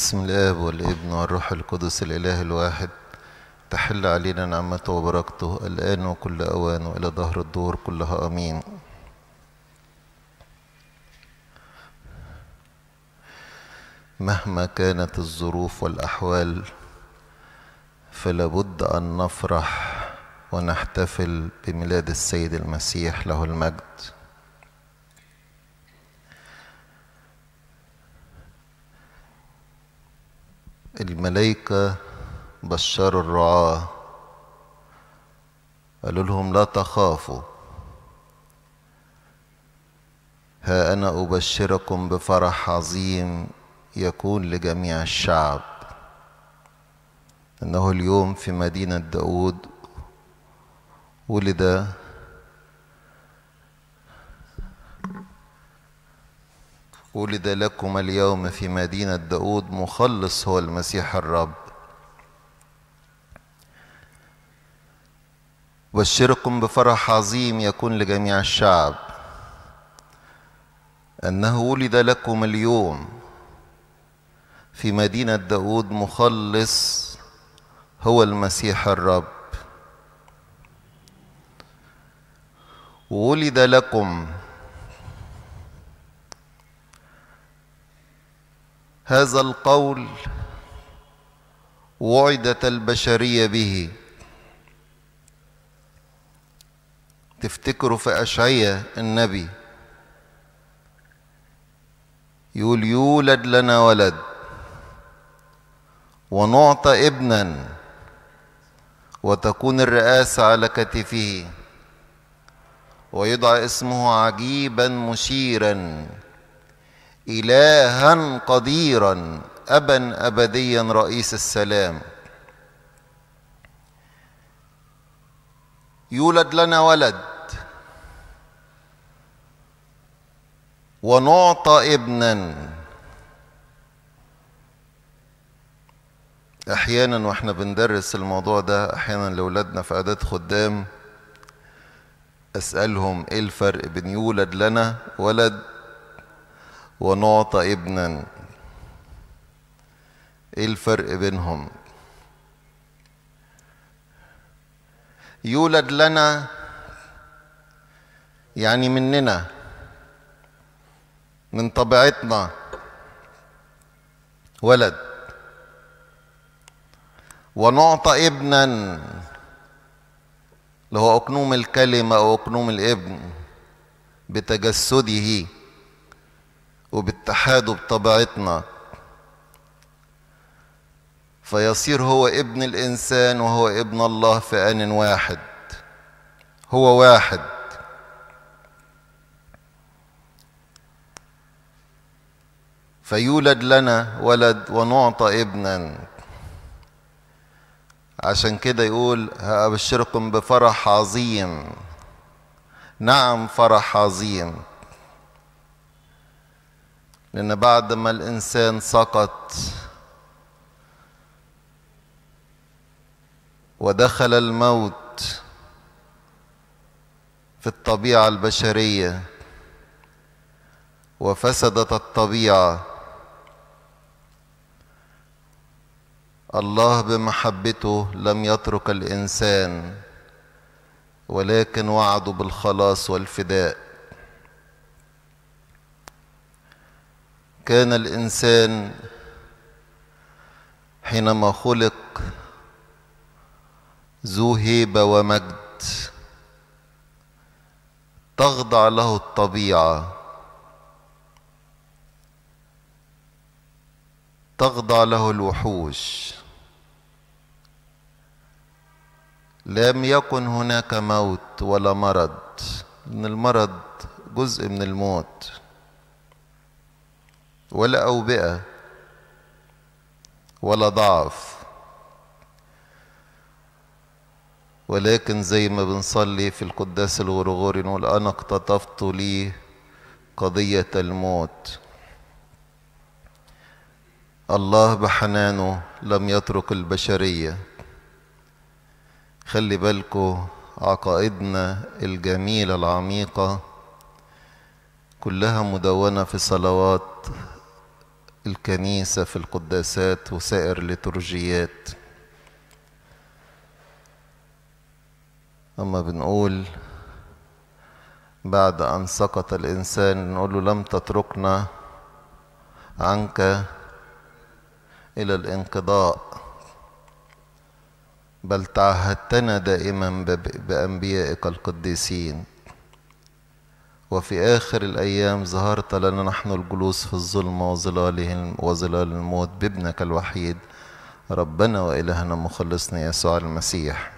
بسم الاب والابن والروح القدس الإله الواحد تحل علينا نعمته وبركته الآن وكل أوان وإلى ظهر الدور كلها أمين مهما كانت الظروف والأحوال فلابد أن نفرح ونحتفل بميلاد السيد المسيح له المجد الملائكة بشروا الرعاة قالوا لهم لا تخافوا ها أنا أبشركم بفرح عظيم يكون لجميع الشعب إنه اليوم في مدينة داود ولد ولد لكم اليوم في مدينة داود مخلص هو المسيح الرب بشركم بفرح عظيم يكون لجميع الشعب أنه ولد لكم اليوم في مدينة داود مخلص هو المسيح الرب ولد لكم هذا القول وعدت البشرية به تفتكروا في أشعية النبي يقول يولد لنا ولد ونعطى ابنا وتكون الرئاسة على كتفه ويدعى اسمه عجيبا مشيرا إلها قديرا أبا أبديا رئيس السلام يولد لنا ولد ونعطى ابنا احيانا واحنا بندرس الموضوع ده احيانا لاولادنا في اعداد خدام اسالهم ايه الفرق بين يولد لنا ولد ونعطى ابنا ايه الفرق بينهم يولد لنا يعني مننا من طبيعتنا ولد ونعطى ابنا اللي هو أقنوم الكلمة أو أقنوم الابن بتجسده وباتحاده بطبيعتنا فيصير هو ابن الإنسان وهو ابن الله في آن واحد هو واحد فيولد لنا ولد ونعطى ابنا عشان كده يقول هأبشركم بفرح عظيم نعم فرح عظيم لأن بعد ما الإنسان سقط ودخل الموت في الطبيعة البشرية وفسدت الطبيعة الله بمحبته لم يترك الإنسان ولكن وعده بالخلاص والفداء كان الإنسان حينما خلق ذو هيبة ومجد تخضع له الطبيعة تخضع له الوحوش لم يكن هناك موت ولا مرض ان المرض جزء من الموت ولا أوبئة ولا ضعف ولكن زي ما بنصلي في القداس الغرغوري نقول أنا اقتطفت لي قضية الموت الله بحنانه لم يترك البشرية خلي بالكو عقائدنا الجميلة العميقة كلها مدونة في صلوات الكنيسة في القداسات وسائر الليتورجيات أما بنقول بعد أن سقط الإنسان نقول له لم تتركنا عنك إلى الانقضاء بل تعهدتنا دائما بأنبيائك القديسين وفي آخر الأيام ظهرت لنا نحن الجلوس في الظلمة وظلالهم وظلال الموت بابنك الوحيد ربنا وإلهنا مخلصنا يسوع المسيح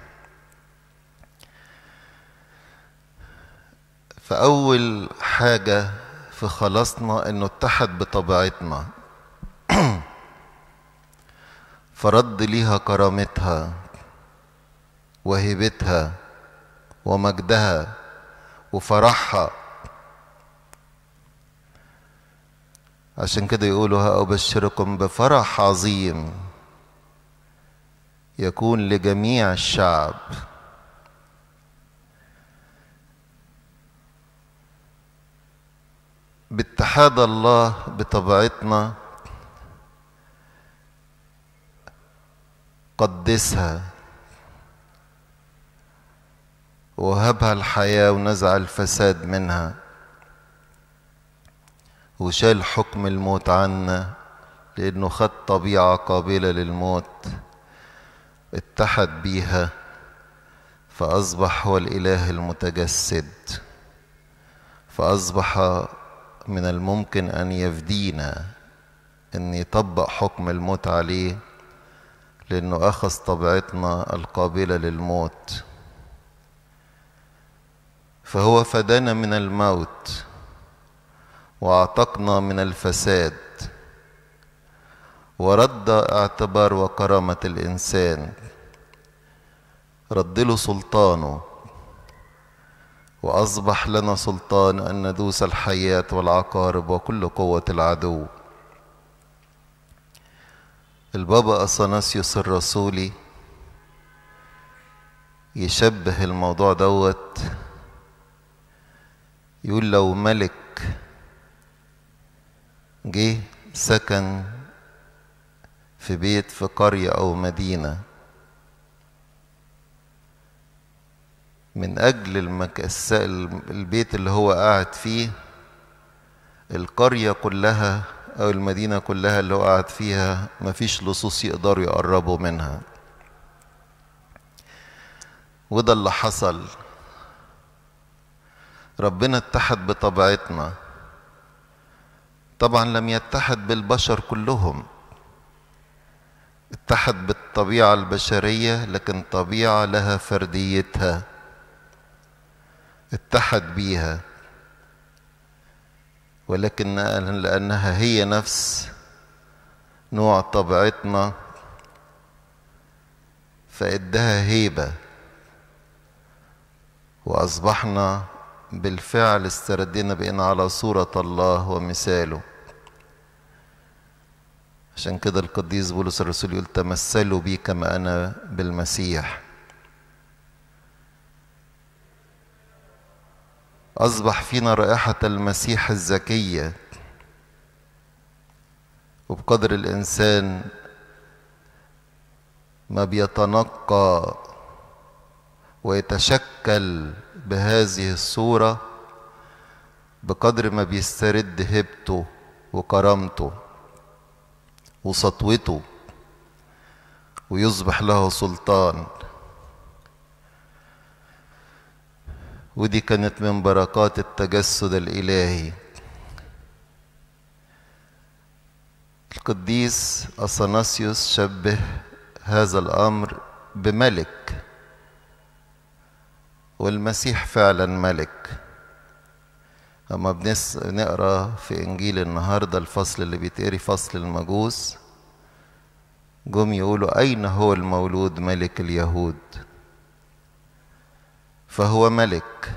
فأول حاجة في خلاصنا إنه اتحد بطبيعتنا فرد ليها كرامتها وهيبتها ومجدها وفرحها عشان كده يقولوا أبشركم بفرح عظيم يكون لجميع الشعب باتحاد الله بطبيعتنا قدسها وهبها الحياة ونزع الفساد منها وشال حكم الموت عنا لأنه خد طبيعة قابلة للموت اتحد بيها فأصبح هو الإله المتجسد فأصبح من الممكن أن يفدينا أن يطبق حكم الموت عليه لأنه أخذ طبيعتنا القابلة للموت فهو فدانا من الموت واعتقنا من الفساد ورد اعتبار وكرامة الإنسان رد له سلطانه وأصبح لنا سلطان أن ندوس الحياة والعقارب وكل قوة العدو البابا أثناسيوس الرسولي يشبه الموضوع دوت يقول لو ملك جه سكن في بيت في قرية أو مدينة من أجل المكس البيت اللي هو قاعد فيه القرية كلها أو المدينة كلها اللي هو قاعد فيها مفيش لصوص يقدروا يقربوا منها وده اللي حصل ربنا اتحد بطبيعتنا طبعا لم يتحد بالبشر كلهم اتحد بالطبيعة البشرية لكن طبيعة لها فرديتها اتحد بيها ولكن لأنها هي نفس نوع طبيعتنا فإدها هيبة وأصبحنا بالفعل استردينا بأن على صورة الله ومثاله عشان كده القديس بولس الرسول يقول تمثلوا بي كما أنا بالمسيح أصبح فينا رائحة المسيح الزكية وبقدر الإنسان ما بيتنقى ويتشكل بهذه الصورة بقدر ما بيسترد هبته وكرامته وسطوته ويصبح له سلطان ودي كانت من بركات التجسد الإلهي القديس أثناسيوس شبه هذا الأمر بملك والمسيح فعلا ملك لما بنس... نقرا في انجيل النهارده الفصل اللي بيتقري فصل المجوس جم يقولوا اين هو المولود ملك اليهود فهو ملك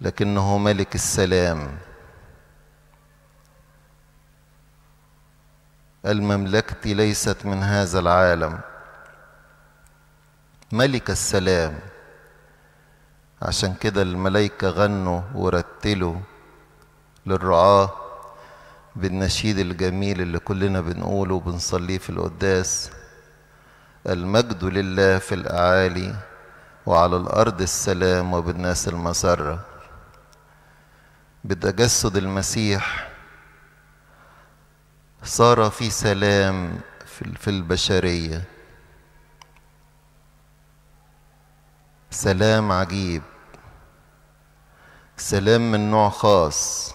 لكنه ملك السلام المملكه ليست من هذا العالم ملك السلام عشان كده الملائكة غنوا ورتلوا للرعاة بالنشيد الجميل اللي كلنا بنقوله وبنصليه في القداس المجد لله في الأعالي وعلى الأرض السلام وبالناس المسرة بتجسد المسيح صار في سلام في البشريه سلام عجيب سلام من نوع خاص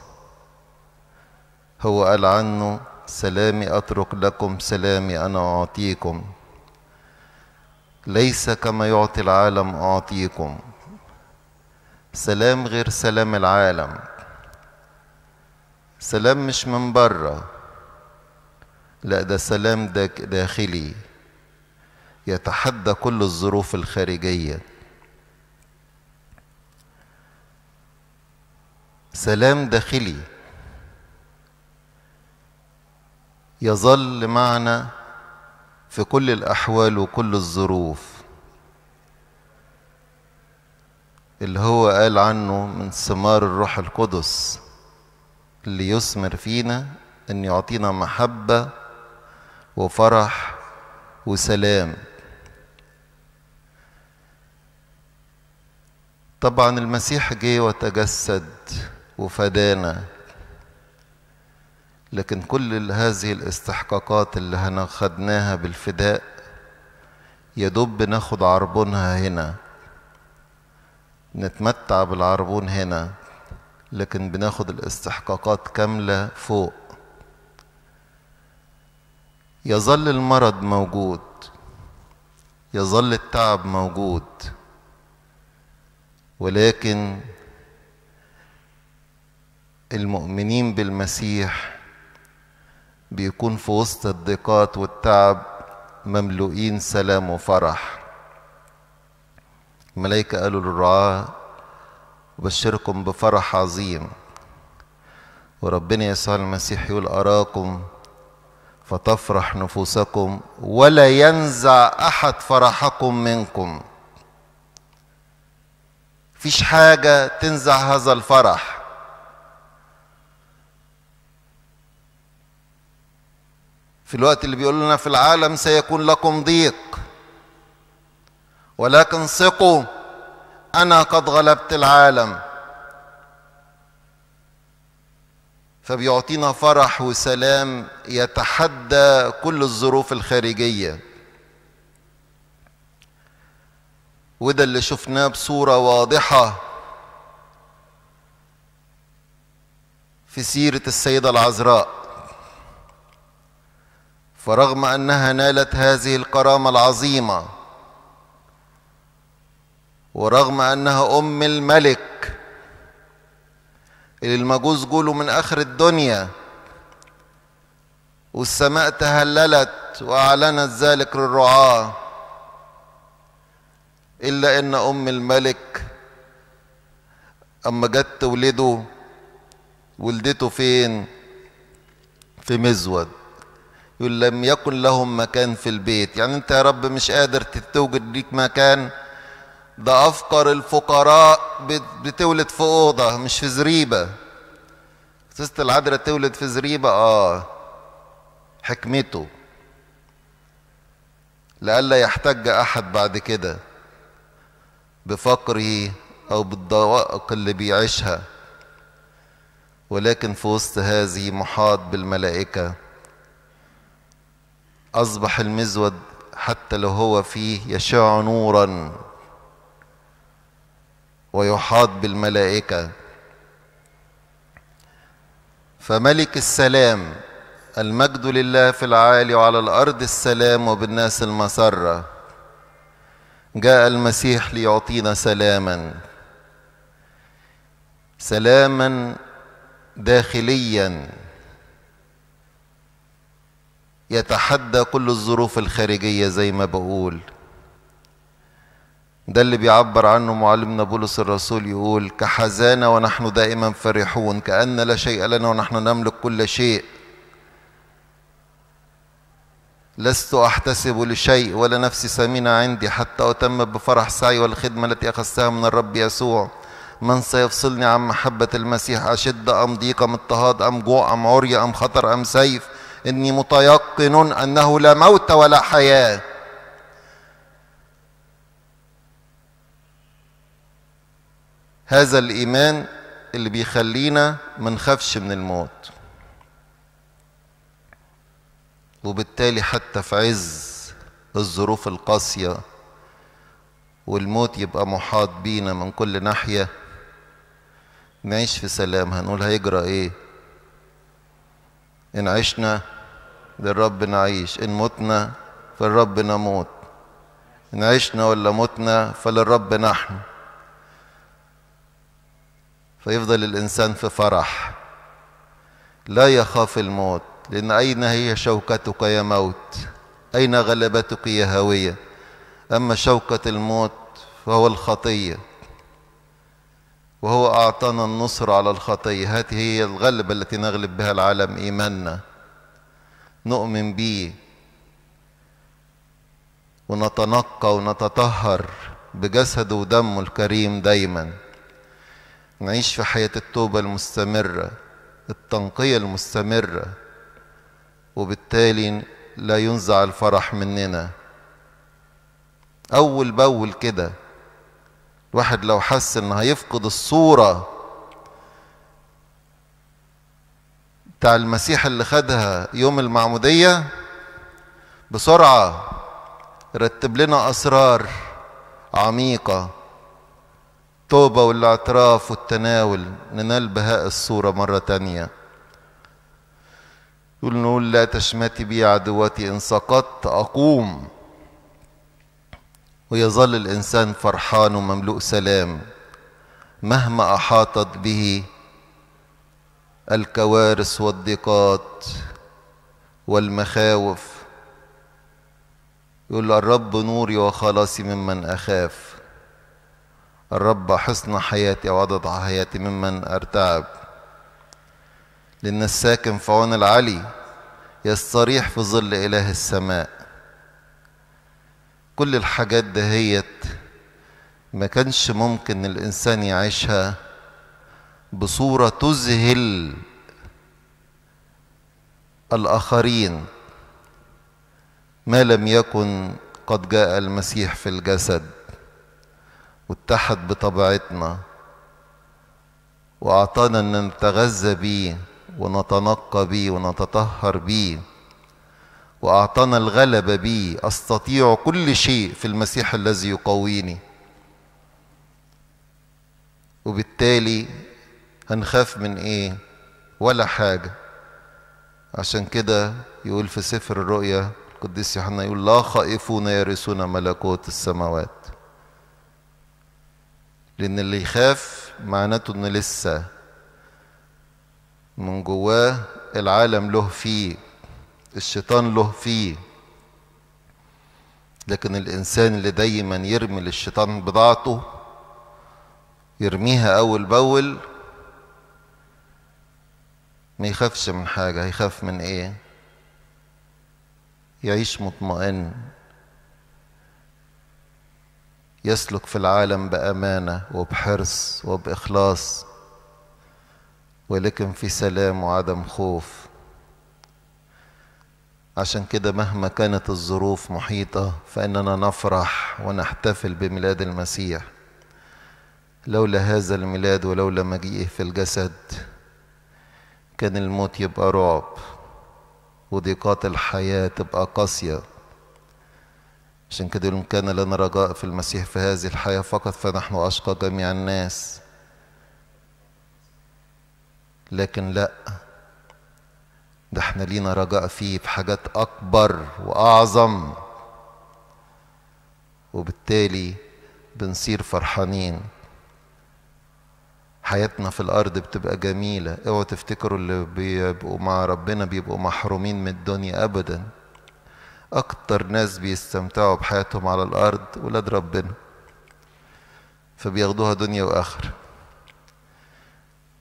هو قال عنه سلامي أترك لكم سلامي أنا أعطيكم ليس كما يعطي العالم أعطيكم سلام غير سلام العالم سلام مش من بره لا ده سلام داخلي يتحدى كل الظروف الخارجيه سلام داخلي يظل معنا في كل الأحوال وكل الظروف اللي هو قال عنه من ثمار الروح القدس اللي يثمر فينا أن يعطينا محبة وفرح وسلام طبعا المسيح جه وتجسد وفدانا لكن كل هذه الاستحقاقات اللي هنا خدناها بالفداء يدب ناخد عربونها هنا نتمتع بالعربون هنا لكن بناخد الاستحقاقات كاملة فوق يظل المرض موجود يظل التعب موجود ولكن المؤمنين بالمسيح بيكون في وسط الضيقات والتعب مملوئين سلام وفرح الملائكة قالوا للرعاة أبشركم بفرح عظيم وربنا يسوع المسيح يقول أراكم فتفرح نفوسكم ولا ينزع أحد فرحكم منكم فيش حاجة تنزع هذا الفرح في الوقت اللي بيقول لنا في العالم سيكون لكم ضيق ولكن ثقوا أنا قد غلبت العالم فبيعطينا فرح وسلام يتحدى كل الظروف الخارجية وده اللي شفناه بصورة واضحة في سيرة السيدة العذراء فرغم انها نالت هذه الكرامه العظيمه ورغم انها ام الملك اللي المجوس جوله من اخر الدنيا والسماء تهللت واعلنت ذلك للرعاه الا ان ام الملك اما جت تولده ولدته فين في مزود يقول لم يكن لهم مكان في البيت يعني انت يا رب مش قادر توجد ليك مكان ده افقر الفقراء بتولد في اوضه مش في زريبه سست العذراء تولد في زريبه اه حكمته لئلا يحتج احد بعد كده بفقره او بالضوائق اللي بيعيشها ولكن في وسط هذه محاط بالملائكه أصبح المزود حتى لو هو فيه يشع نورا ويحاط بالملائكة فملك السلام المجد لله في العالي وعلى الأرض السلام وبالناس المسرة جاء المسيح ليعطينا سلاما سلاما داخليا يتحدى كل الظروف الخارجية زي ما بقول ده اللي بيعبر عنه معلمنا بولس الرسول يقول كحزانة ونحن دائما فرحون كأن لا شيء لنا ونحن نملك كل شيء لست أحتسب لشيء ولا نفسي سمينة عندي حتى أتم بفرح سعي والخدمة التي أخذتها من الرب يسوع من سيفصلني عن محبة المسيح أشد أم ضيق أم اضطهاد أم جوع أم عري أم خطر أم سيف إني متيقن أنه لا موت ولا حياة هذا الإيمان اللي بيخلينا ما نخافش من الموت وبالتالي حتى في عز الظروف القاسية والموت يبقى محاط بينا من كل ناحية نعيش في سلام هنقول هيجرى ايه إن عشنا للرب نعيش إن متنا فالرب نموت إن عشنا ولا متنا فللرب نحن فيفضل الإنسان في فرح لا يخاف الموت لأن أين هي شوكتك يا موت أين غلبتك يا هوية أما شوكة الموت فهو الخطية وهو أعطانا النصر على الخطية هذه هي الغلبة التي نغلب بها العالم إيماننا نؤمن بيه ونتنقى ونتطهر بجسده ودمه الكريم دايما نعيش في حياة التوبة المستمرة التنقية المستمرة وبالتالي لا ينزع الفرح مننا أول بأول كده الواحد لو حس إن هيفقد الصورة بتاع المسيح اللي خدها يوم المعمودية بسرعة رتب لنا أسرار عميقة التوبة والاعتراف والتناول ننال بهاء الصورة مرة تانية يقول نقول لا تشمتي بي عدوتي إن سقطت أقوم ويظل الإنسان فرحان ومملوء سلام مهما أحاطت به الكوارث والضيقات والمخاوف يقول الرب نوري وخلاصي ممن أخاف الرب حسن حياتي وعدد حياتي ممن أرتعب لأن الساكن في عون العلي يستريح في ظل إله السماء كل الحاجات دهيت ما كانش ممكن الإنسان يعيشها بصورة تذهل الآخرين ما لم يكن قد جاء المسيح في الجسد واتحد بطبيعتنا وأعطانا أن نتغذى بيه ونتنقى بيه ونتطهر بيه وأعطانا الغلبة بيه أستطيع كل شيء في المسيح الذي يقويني وبالتالي هنخاف من ايه ولا حاجه عشان كده يقول في سفر الرؤيا القديس يوحنا يقول لا خائفون يرثون ملكوت السماوات لان اللي يخاف معناته ان لسه من جواه العالم له فيه الشيطان له فيه لكن الانسان اللي دايما يرمي للشيطان بضاعته يرميها اول باول ما يخافش من حاجة هيخاف من إيه؟ يعيش مطمئن يسلك في العالم بأمانة وبحرص وبإخلاص ولكن في سلام وعدم خوف عشان كده مهما كانت الظروف محيطة فإننا نفرح ونحتفل بميلاد المسيح لولا هذا الميلاد ولولا مجيئه في الجسد كان الموت يبقى رعب وضيقات الحياة تبقى قاسية عشان كده يقول كان لنا رجاء في المسيح في هذه الحياة فقط فنحن أشقى جميع الناس لكن لأ ده احنا لينا رجاء فيه في حاجات أكبر وأعظم وبالتالي بنصير فرحانين حياتنا في الارض بتبقى جميله اوعوا تفتكروا اللي بيبقوا مع ربنا بيبقوا محرومين من الدنيا ابدا اكتر ناس بيستمتعوا بحياتهم على الارض ولاد ربنا فبياخدوها دنيا واخره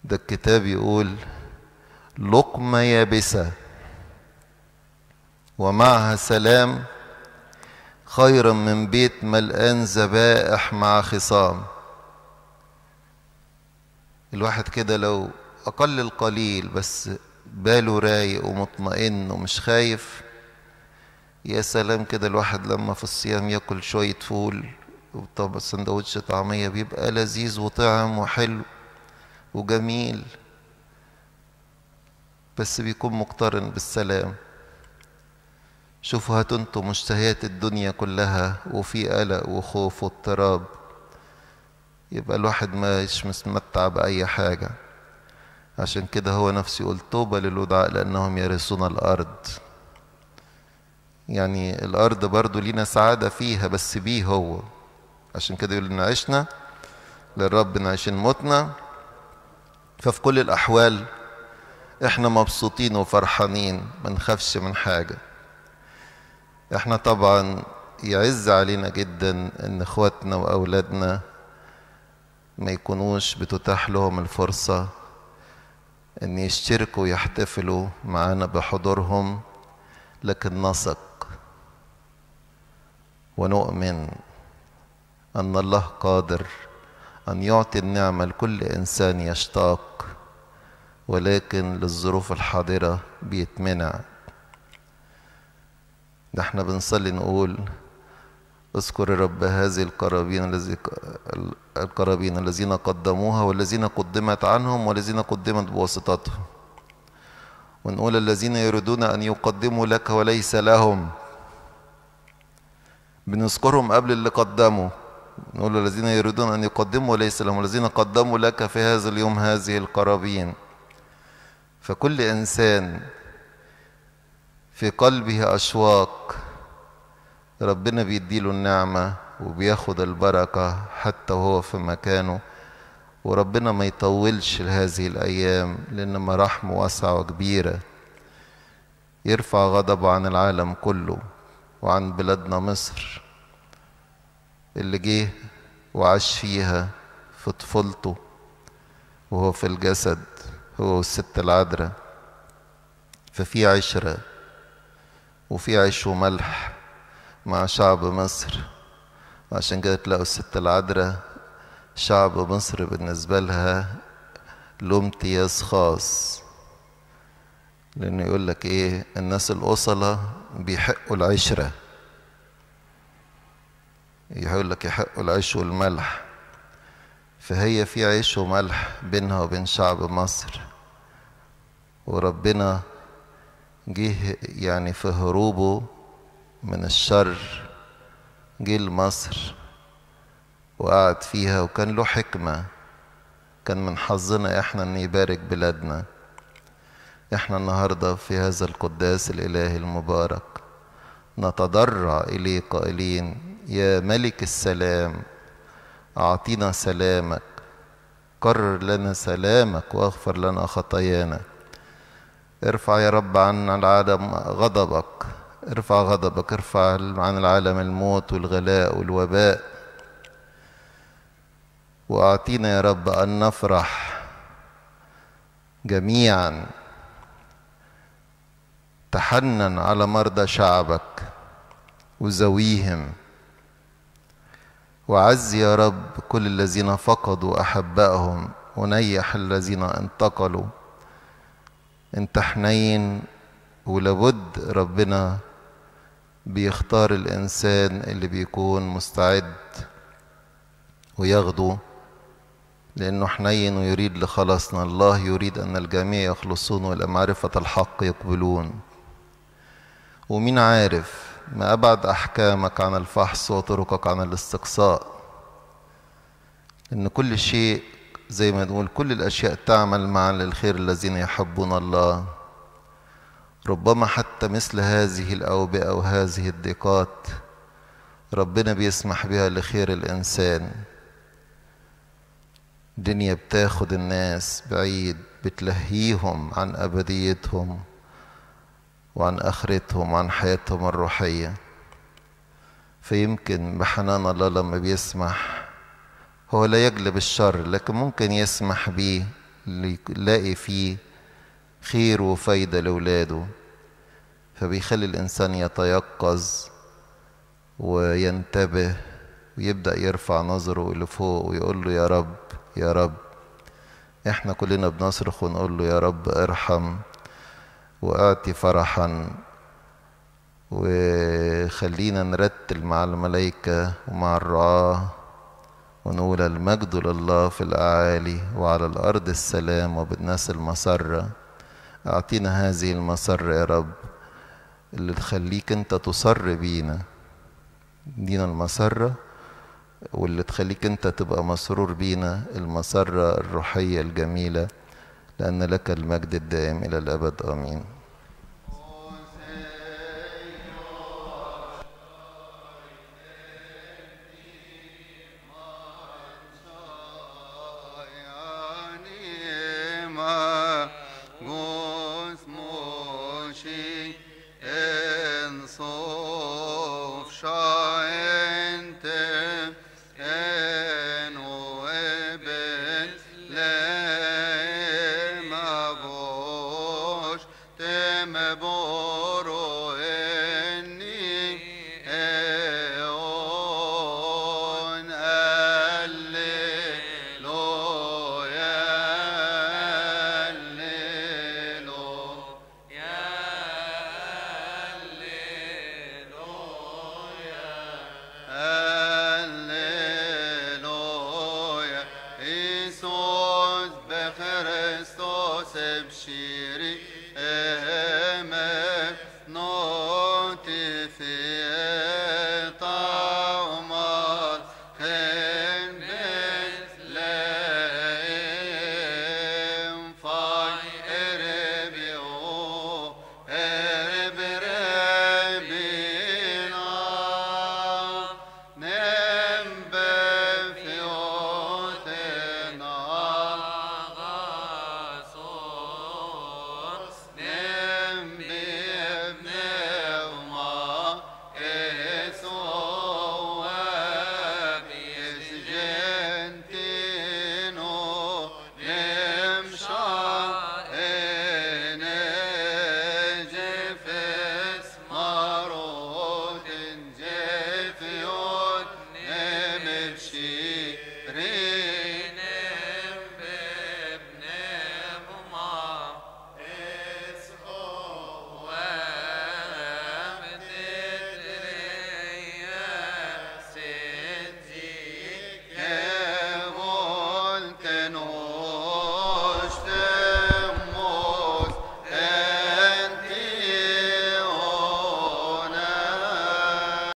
ده الكتاب يقول لقمه يابسه ومعها سلام خيرا من بيت ملقان ذبائح مع خصام الواحد كده لو أقل القليل بس باله رايق ومطمئن ومش خايف يا سلام كده الواحد لما في الصيام ياكل شوية فول وطبعا سندوتش طعمية بيبقى لذيذ وطعم وحلو وجميل بس بيكون مقترن بالسلام شوفوا هاتوا انتوا مشتهيات الدنيا كلها وفي قلق وخوف واضطراب يبقى الواحد مش متمتع بأي حاجة عشان كده هو نفسه يقول توبة للودعاء لأنهم يرثون الأرض يعني الأرض برضو لينا سعادة فيها بس بيه هو عشان كده يقول إن عشنا للرب عشان متنا ففي كل الأحوال إحنا مبسوطين وفرحانين ما نخافش من حاجة إحنا طبعا يعز علينا جدا إن إخواتنا وأولادنا ما يكونوش بتتاح لهم الفرصة أن يشتركوا ويحتفلوا معانا بحضورهم لكن نثق ونؤمن أن الله قادر أن يعطي النعمة لكل إنسان يشتاق ولكن للظروف الحاضرة بيتمنع ده احنا بنصلي نقول اذكر رب هذه القرابين الذي القرابين الذين قدموها والذين قدمت عنهم والذين قدمت بواسطتهم ونقول الذين يريدون أن يقدموا لك وليس لهم بنذكرهم قبل اللي قدموا نقول الذين يريدون أن يقدموا وليس لهم الذين قدموا لك في هذا اليوم هذه القرابين فكل إنسان في قلبه أشواق ربنا بيديله النعمة وبياخد البركة حتى وهو في مكانه وربنا ما يطولش لهذه الأيام لأن مراحمه واسعة وكبيرة يرفع غضبه عن العالم كله وعن بلادنا مصر اللي جه وعاش فيها في طفولته وهو في الجسد هو والست العذراء ففي عشرة وفي عيش وملح مع شعب مصر عشان كده تلاقوا الست العذراء شعب مصر بالنسبة لها له امتياز خاص لأنه يقول لك إيه الناس الأصلة بيحقوا العشرة يقول لك يحقوا العيش والملح فهي في عيش وملح بينها وبين شعب مصر وربنا جه يعني في هروبه من الشر جه لمصر وقعد فيها وكان له حكمة كان من حظنا احنا ان يبارك بلادنا احنا النهاردة في هذا القداس الالهي المبارك نتضرع اليه قائلين يا ملك السلام اعطينا سلامك قرر لنا سلامك واغفر لنا خطايانا ارفع يا رب عنا العالم غضبك ارفع غضبك ارفع عن العالم الموت والغلاء والوباء واعطينا يا رب ان نفرح جميعا تحنن على مرضى شعبك وزويهم وعز يا رب كل الذين فقدوا احبائهم ونيح الذين انتقلوا انت حنين ولابد ربنا بيختار الإنسان اللي بيكون مستعد ويغدو لأنه حنين ويريد لخلصنا الله يريد أن الجميع يخلصون وإلى معرفة الحق يقبلون ومين عارف ما أبعد أحكامك عن الفحص وطرقك عن الاستقصاء إن كل شيء زي ما نقول كل الأشياء تعمل معا للخير الذين يحبون الله ربما حتى مثل هذه الأوبئة وهذه الضيقات ربنا بيسمح بها لخير الإنسان دنيا بتاخد الناس بعيد بتلهيهم عن أبديتهم وعن آخرتهم وعن حياتهم الروحية فيمكن بحنان الله لما بيسمح هو لا يجلب الشر لكن ممكن يسمح بيه يلاقي فيه خير وفايدة لولاده فبيخلي الإنسان يتيقظ وينتبه ويبدأ يرفع نظره لفوق ويقول له يا رب يا رب احنا كلنا بنصرخ ونقول له يا رب ارحم واعطي فرحا وخلينا نرتل مع الملائكة ومع الرعاة ونقول المجد لله في الأعالي وعلى الأرض السلام وبالناس المسرة أعطينا هذه المسرة يا رب اللي تخليك أنت تصر بينا دينا المسرة واللي تخليك أنت تبقى مسرور بينا المسرة الروحية الجميلة لأن لك المجد الدائم إلى الأبد آمين